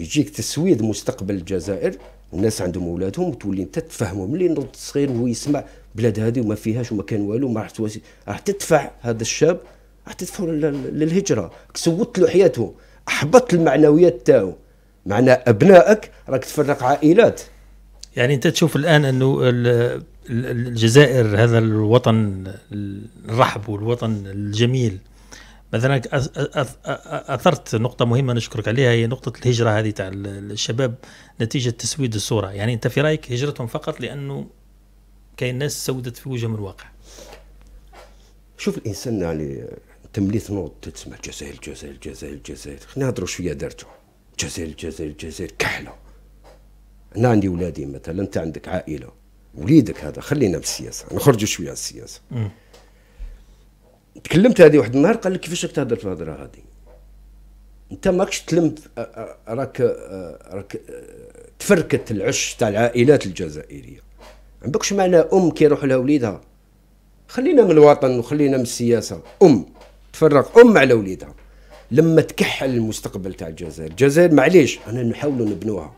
يجيك تسويد مستقبل الجزائر الناس عندهم اولادهم وتولي انت تفهمهم ملي نوض صغير وهو يسمع بلاد هذه وما فيهاش وما كان والو ما راح راح تدفع هذا الشاب راح تدفع للهجره سوت له حياته احبطت المعنويات تاعو معناه ابنائك راك تفرق عائلات يعني انت تشوف الان انه الجزائر هذا الوطن الرحب والوطن الجميل مثلا اثرت نقطه مهمه نشكرك عليها هي نقطه الهجره هذه تاع الشباب نتيجه تسويد الصوره يعني انت في رايك هجرتهم فقط لانه كاين ناس سودت في وجههم الواقع شوف الانسان يعني تمليث نوض تسمع الجزائر الجزائر الجزائر الجزائر خلينا نهضروا شويه دارتو الجزائر الجزائر الجزائر كحله انا عندي ولادي مثلا انت عندك عائله وليدك هذا خلينا بالسياسه نخرجوا شويه على السياسه تكلمت هذه واحد النهار قال لك كيفاش راك تهضر في الهضره هذه انت ماكش تلم راك راك تفركت العش تاع العائلات الجزائريه ما عندكش معنى ام كيروح لها وليدها خلينا من الوطن وخلينا من السياسه ام تفرق ام على وليدها لما تكحل المستقبل تاع الجزائر الجزائر معليش انا نحاولوا نبنوها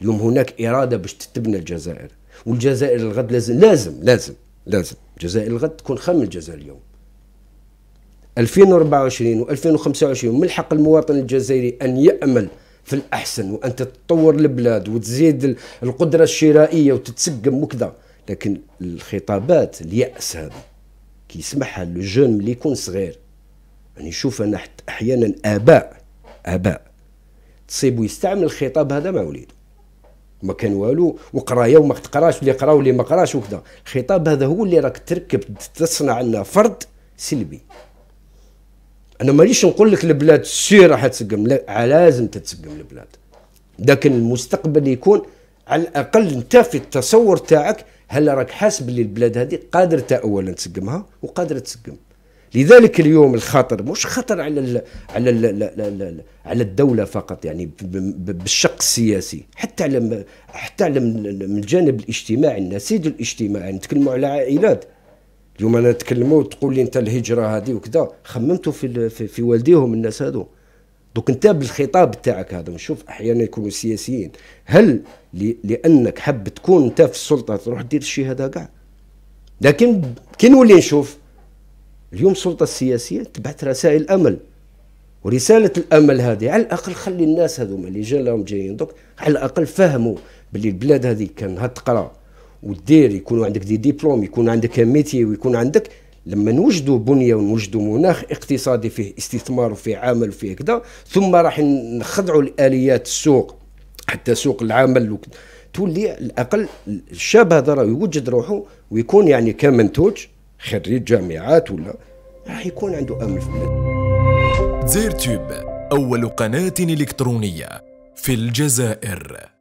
اليوم هناك اراده باش تتبنى الجزائر والجزائر الغد لازم لازم لازم لازم الجزائر الغد تكون خير من الجزائر اليوم 2024 و2025 من حق المواطن الجزائري أن يأمل في الأحسن وأن تتطور البلاد وتزيد القدرة الشرائية وتتسقم وكذا لكن الخطابات اليأس هذه كي يسمعها لو جون ملي يكون صغير يعني نشوف أنا أحيانا آباء آباء تصيبوا يستعمل الخطاب هذا مع وليده ما كان والو وقرايه وما تقراش اللي قرا واللي ما قراش وكذا الخطاب هذا هو اللي راك تركب تصنع لنا فرد سلبي انا ماليش نقول لك البلاد سي راح تسقم لا لازم تتسقم البلاد لكن المستقبل يكون على الاقل انت في التصور تاعك هل راك حاسب اللي البلاد هذه قادر تا اولا تسقمها وقادر تسقم لذلك اليوم الخطر مش خطر على الـ على الـ لا لا لا لا على الدوله فقط يعني بالشق السياسي حتى على حتى على من الجانب الاجتماعي النسيج الاجتماعي نتكلموا على عائلات اليوم انا تكلموا تقول لي انت الهجره هذه وكذا خممتوا في, في والديهم الناس هذو دوك انت بالخطاب تاعك هذا نشوف احيانا يكونوا سياسيين هل لانك حاب تكون انت في السلطه تروح دير الشيء هذا كاع لكن كي نولي نشوف اليوم السلطه السياسيه تبعث رسائل امل ورساله الامل هذه على الاقل خلي الناس هذوما اللي جا لهم جايين دوك على الاقل فهموا باللي البلاد هذه كان هتقرا ودير يكون عندك دي ديبلوم يكون عندك ميتي ويكون عندك لما نوجدوا بنيه ونوجدوا مناخ اقتصادي فيه استثمار وفيه عمل وفيه كذا ثم راح نخضعوا لاليات السوق حتى سوق العمل تولي على الاقل الشاب هذا راه يوجد روحه ويكون يعني كمنتوج خريج جامعات ولا راح يكون عنده امل في البلاد. زير تيوب اول قناه الكترونيه في الجزائر